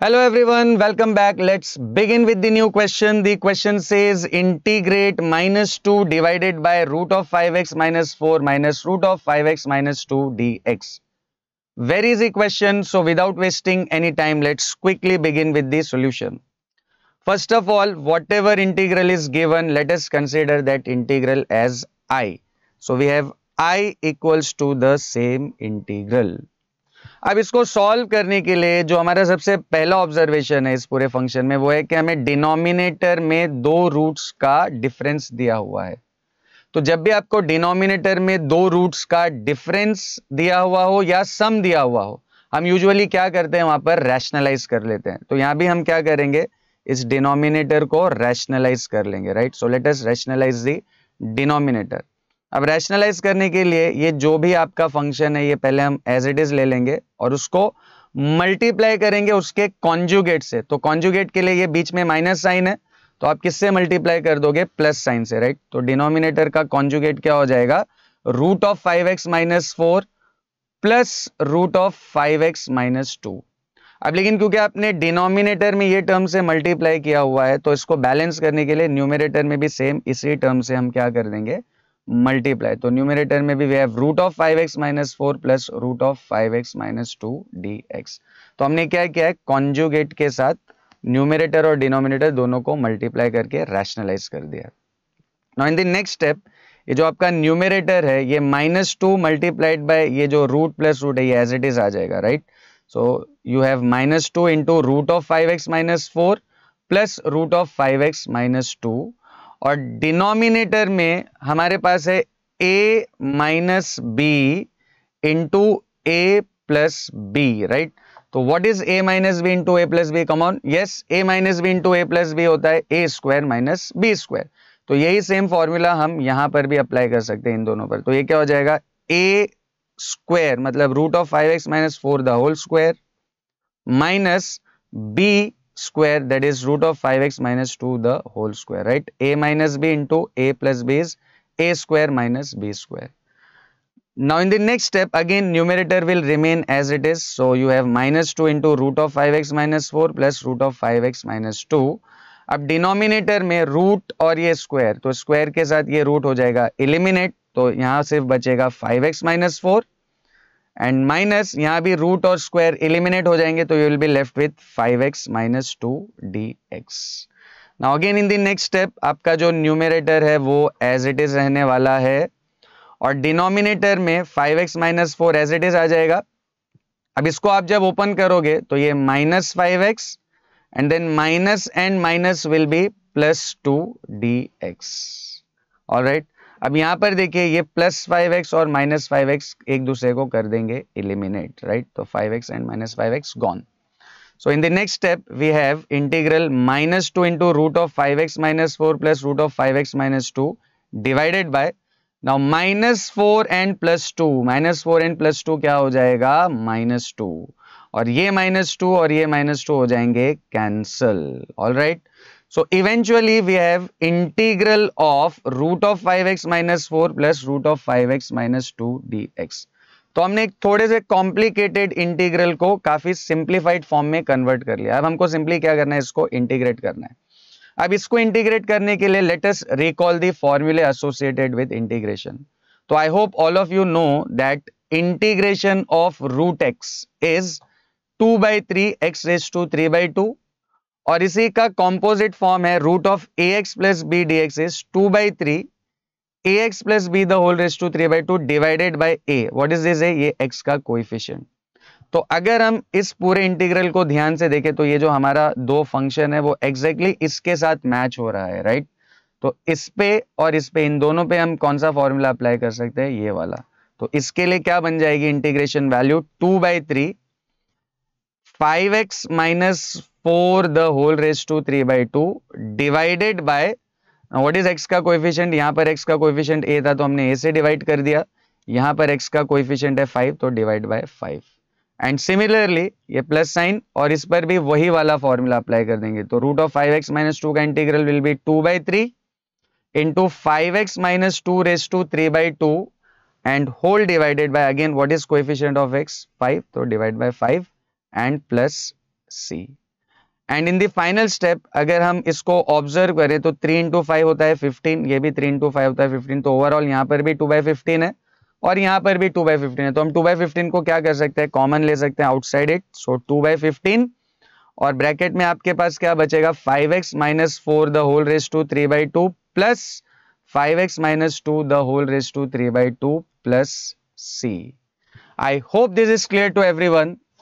Hello everyone, welcome back. Let's begin with the new question. The question says integrate minus 2 divided by root of 5x minus 4 minus root of 5x minus 2 dx. Very easy question. So without wasting any time, let's quickly begin with the solution. First of all, whatever integral is given, let us consider that integral as i. So we have i equals to the same integral. अब इसको solve करने के लिए जो हमारा सबसे पहला observation है इस पूरे फंक्शन में वो है कि हमें डिनोमिनेटर में दो रूट्स का डिफरेंस दिया हुआ है तो जब भी आपको डिनोमिनेटर में दो रूट्स का डिफरेंस दिया हुआ हो या सम दिया हुआ हो हम यूजुअली क्या करते हैं वहां पर रैशनलाइज कर लेते हैं तो यहां भी हम क्या करेंगे इस डिनोमिनेटर को रैशनलाइज कर लेंगे right so let us rationalise the denominator अब रैशनलाइज करने के लिए ये जो भी आपका फंक्शन है ये पहले हम एज इट इज ले लेंगे और उसको मल्टीप्लाई करेंगे उसके कॉन्जुगेट से तो कॉन्जुगेट के लिए ये बीच में माइनस साइन है तो आप किससे मल्टीप्लाई कर दोगे प्लस साइन से राइट तो डिनोमिनेटर का कॉन्जुगेट क्या हो जाएगा root of five x minus four plus root of five x minus two अब लेकिन क्योंकि आपने डिनोमिनेटर में ये टर्म से मल्टीप्लाई किया हुआ है तो इसको बैलेंस करने के लिए न्यूमिनेटर में भी सेम इसी टर्म से हम क्या कर देंगे मल्टीप्लाई तो न्यूमिनेटर में भी we have root of five x minus four plus root of five x minus two d x तो हमने क्या किया है कॉन्जुगेट के साथ न्यूमिनेटर और डिनोमिनेटर दोनों को मल्टीप्लाई करके रैशनलाइज कर दिया now in the next step ये जो आपका न्यूमिनेटर है ये माइनस टू मल्टीप्लाइड बाय ये जो रूट प्लस रूट है ये एज इट इज आ जाएगा right so you have minus two into root of five x minus four plus root of five x minus two और denominator में हमारे पास है a minus b into a plus b right तो what is a minus b into a plus b come on yes a minus b into a plus b होता है a square minus b square तो यही same formula हम यहां पर भी apply कर सकते हैं इन दोनों पर तो ये क्या हो जाएगा ए स्क्वायर मतलब root of five x minus four the whole square minus b square that is root of 5x minus 2 the whole square right a minus b into a plus b is a square minus b square now in the next step again numerator will remain as it is so you have minus 2 into root of 5x minus 4 plus root of 5x minus 2 अब denominator में root और ये square तो square के साथ ये root हो जाएगा एलिमिनेट तो यहां सिर्फ बचेगा 5x x minus four and minus यहाँ भी रूट और स्क्वायर इलिमिनेट हो जाएंगे तो you will be left with five x minus two d x now again in the next step आपका जो न्यूमिनेटर है वो एज इट इज रहने वाला है और डिनोमिनेटर में five x minus four as it is आ जाएगा अब इसको आप जब ओपन करोगे तो ये minus five x and then minus and minus will be plus two d x और राइट अब यहाँ पर देखिए ये प्लस फाइव एक्स और माइनस फाइव एक्स एक दूसरे को कर देंगे इलिमिनेट राइट तो five x and minus five x gone so in the next step we have integral minus two into root of five x minus four plus root of five x minus two divided by now minus four and plus two minus four and plus two क्या हो जाएगा minus two और ये minus two और ये minus two हो जाएंगे cancel all right So eventually we have integral of root of 5x minus 4 plus root of 5x minus 2 dx. तो हमने एक थोड़े से कॉम्प्लिकेटेड इंटीग्रल को काफी सिंप्लीफाइड फॉर्म में कन्वर्ट कर लिया अब हमको सिंपली क्या करना है इसको इंटीग्रेट करना है अब इसको इंटीग्रेट करने के लिए लेटेस्ट रिकॉल दी फॉर्मूले एसोसिएटेड विद इंटीग्रेशन तो I hope all of you know that integration of root x is two by three x raise to three by two और इसी का कॉम्पोजिट फॉर्म है root of a x plus b d x is two by three a x plus b the whole raise to three by two divided by a what is this ये x का coefficient तो अगर हम इस पूरे integral को ध्यान से देखें तो ये जो हमारा दो फंक्शन है वो एग्जैक्टली exactly इसके साथ मैच हो रहा है राइट तो इस पे और इस पे इन दोनों पे हम कौन सा फॉर्मूला अप्लाई कर सकते हैं ये वाला तो इसके लिए क्या बन जाएगी integration value two by three five x minus four the whole raise to three by two divided by what is x का कोएफिशिएंट यहां पर एक्स का कोएफिशिएंट ए था तो हमने ए से डिवाइड कर दिया यहां पर एक्स का कोएफिशिएंट है फाइव तो divide by five and similarly ये प्लस साइन और इस पर भी वही वाला फॉर्मूला अप्लाई कर देंगे तो root of five x minus two का integral will be two by three into five x minus two raise to three by two and whole divided by again what is coefficient of x five तो divide by five and plus c and in the final step अगर हम इसको observe करें तो three into five होता है fifteen ये भी थ्री इंटू फाइव होता है फिफ्टीन तो ओवरऑल यहाँ पर भी टू बाई फिफ्टीन है और यहाँ पर भी टू बाई फिफ्टीन है तो हम टू बाई फिफ्टीन को क्या कर सकते हैं कॉमन ले सकते हैं outside it so two by fifteen और ब्रैकेट में आपके पास क्या बचेगा five x minus four the whole raise to three by two plus five x minus two the whole raise to three by two plus c I hope this is clear to every one